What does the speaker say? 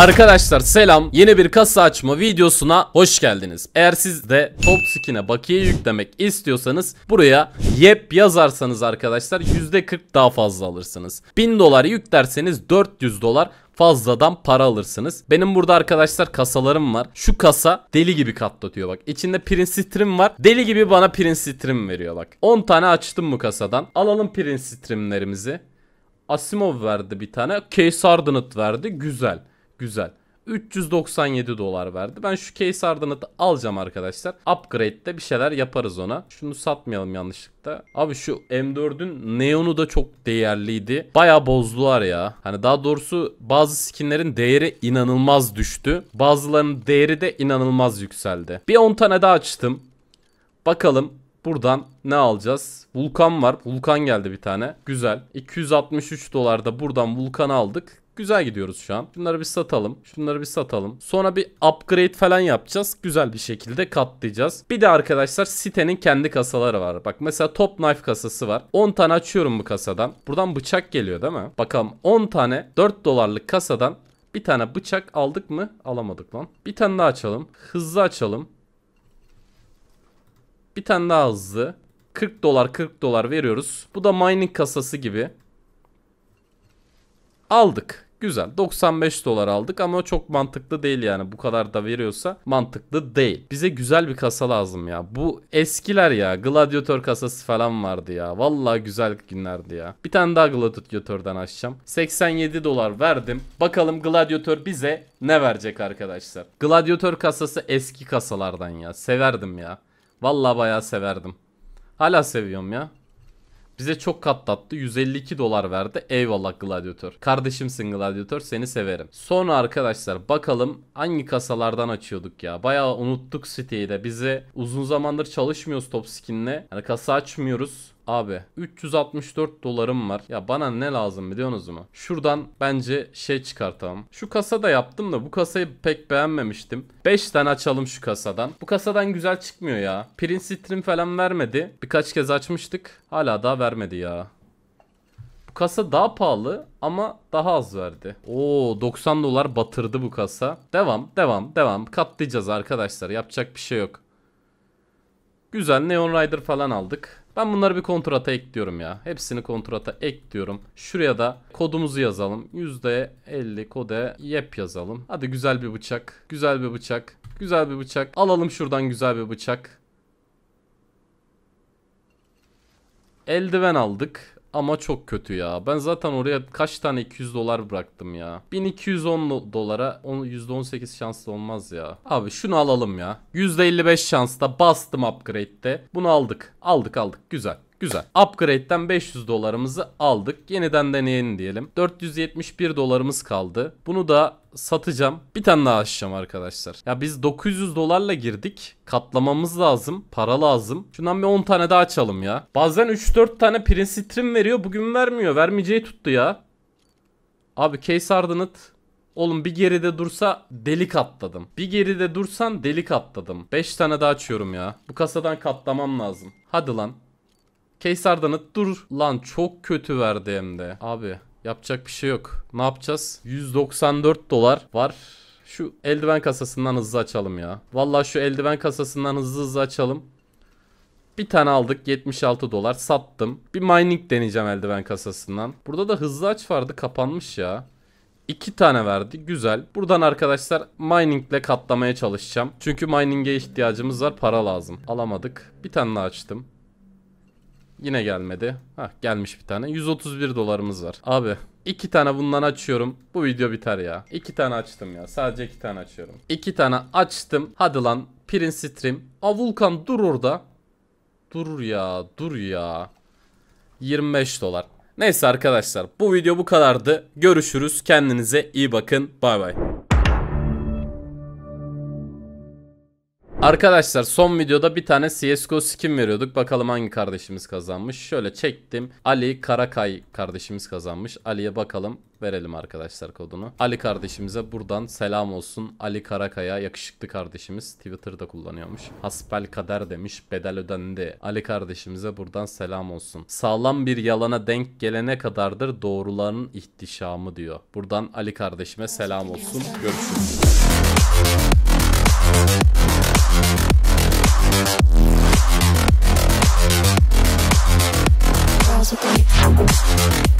Arkadaşlar selam yeni bir kasa açma videosuna hoş geldiniz. Eğer siz de top skin'e bakiye yüklemek istiyorsanız buraya yep yazarsanız arkadaşlar %40 daha fazla alırsınız. 1000 dolar yüklerseniz 400 dolar fazladan para alırsınız. Benim burada arkadaşlar kasalarım var. Şu kasa deli gibi katlatıyor bak. İçinde Prince Stream var. Deli gibi bana Prince Stream veriyor bak. 10 tane açtım bu kasadan. Alalım Prince Stream'lerimizi. Asimov verdi bir tane. Case Ardenat verdi. Güzel. Güzel. 397 dolar verdi. Ben şu case ardını da alacağım arkadaşlar. Upgrade'de bir şeyler yaparız ona. Şunu satmayalım yanlışlıkla. Abi şu M4'ün neonu da çok değerliydi. Baya bozdular ya. Hani daha doğrusu bazı skinlerin değeri inanılmaz düştü. Bazılarının değeri de inanılmaz yükseldi. Bir 10 tane daha açtım. Bakalım Buradan ne alacağız? Vulkan var. Vulkan geldi bir tane. Güzel. 263 dolarda buradan vulkan aldık. Güzel gidiyoruz şu an. Şunları bir satalım. Şunları bir satalım. Sonra bir upgrade falan yapacağız. Güzel bir şekilde katlayacağız. Bir de arkadaşlar sitenin kendi kasaları var. Bak mesela top knife kasası var. 10 tane açıyorum bu kasadan. Buradan bıçak geliyor değil mi? Bakalım 10 tane 4 dolarlık kasadan bir tane bıçak aldık mı? Alamadık lan. Bir tane daha açalım. Hızlı açalım. Bir tane daha hızlı. 40 dolar 40 dolar veriyoruz. Bu da mining kasası gibi aldık. Güzel. 95 dolar aldık ama çok mantıklı değil yani. Bu kadar da veriyorsa mantıklı değil. Bize güzel bir kasa lazım ya. Bu eskiler ya. Gladiator kasası falan vardı ya. Vallahi güzel günlerdi ya. Bir tane daha Gladiator'dan açacağım. 87 dolar verdim. Bakalım Gladiator bize ne verecek arkadaşlar. Gladiator kasası eski kasalardan ya. Severdim ya. Vallahi bayağı severdim. Hala seviyorum ya. Bize çok katlattı. 152 dolar verdi. Eyvallah Gladiator. Kardeşimsin Gladiator. Seni severim. Sonra arkadaşlar bakalım hangi kasalardan açıyorduk ya. Bayağı unuttuk siteyi de. Bizi uzun zamandır çalışmıyoruz Top Skin'le. Yani kasa açmıyoruz. Abi 364 dolarım var. Ya bana ne lazım biliyorsunuz mu? Şuradan bence şey çıkartalım. Şu kasa da yaptım da bu kasayı pek beğenmemiştim. 5 tane açalım şu kasadan. Bu kasadan güzel çıkmıyor ya. Prince Stream falan vermedi. Birkaç kez açmıştık. Hala daha vermedi ya. Bu kasa daha pahalı ama daha az verdi. Oo 90 dolar batırdı bu kasa. Devam devam devam katlayacağız arkadaşlar yapacak bir şey yok. Güzel Neon Rider falan aldık. Ben bunları bir kontrata ekliyorum ya. Hepsini kontrata ekliyorum. Şuraya da kodumuzu yazalım. %50 kode yep yazalım. Hadi güzel bir bıçak. Güzel bir bıçak. Güzel bir bıçak. Alalım şuradan güzel bir bıçak. Eldiven aldık. Ama çok kötü ya. Ben zaten oraya kaç tane 200 dolar bıraktım ya. 1210 dolara %18 şanslı olmaz ya. Abi şunu alalım ya. %55 şansla bastım upgrade'de. Bunu aldık. Aldık aldık. Güzel. Güzel. Upgrade'den 500 dolarımızı aldık. Yeniden deneyelim diyelim. 471 dolarımız kaldı. Bunu da satacağım. Bir tane daha açacağım arkadaşlar. Ya biz 900 dolarla girdik. Katlamamız lazım. Para lazım. Şundan bir 10 tane daha açalım ya. Bazen 3-4 tane Prince Trim veriyor. Bugün vermiyor. Vermeyeceği tuttu ya. Abi Case Ardenit Oğlum bir geride dursa delik atladım. Bir geride dursan delik atladım. 5 tane daha açıyorum ya. Bu kasadan katlamam lazım. Hadi lan. Keysardan'ı dur. Lan çok kötü verdi hem de. Abi yapacak bir şey yok. Ne yapacağız? 194 dolar var. Şu eldiven kasasından hızlı açalım ya. Valla şu eldiven kasasından hızlı hızlı açalım. Bir tane aldık 76 dolar sattım. Bir mining deneyeceğim eldiven kasasından. Burada da hızlı aç vardı kapanmış ya. 2 tane verdi. Güzel. Buradan arkadaşlar miningle katlamaya çalışacağım. Çünkü mining'e ihtiyacımız var. Para lazım. Alamadık. Bir tane daha açtım. Yine gelmedi. Hah gelmiş bir tane. 131 dolarımız var. Abi iki tane bundan açıyorum. Bu video biter ya. İki tane açtım ya. Sadece iki tane açıyorum. İki tane açtım. Hadi lan Prince Stream. A Vulkan dur orada. Dur ya dur ya. 25 dolar. Neyse arkadaşlar bu video bu kadardı. Görüşürüz. Kendinize iyi bakın. Bay bay. Arkadaşlar son videoda bir tane CSGO skin veriyorduk. Bakalım hangi kardeşimiz kazanmış. Şöyle çektim. Ali Karakay kardeşimiz kazanmış. Ali'ye bakalım. Verelim arkadaşlar kodunu. Ali kardeşimize buradan selam olsun. Ali Karakaya yakışıklı kardeşimiz. Twitter'da kullanıyormuş. Hasbel kader demiş. Bedel ödendi. Ali kardeşimize buradan selam olsun. Sağlam bir yalana denk gelene kadardır doğruların ihtişamı diyor. Buradan Ali kardeşime selam olsun. Görüşürüz. Thank you.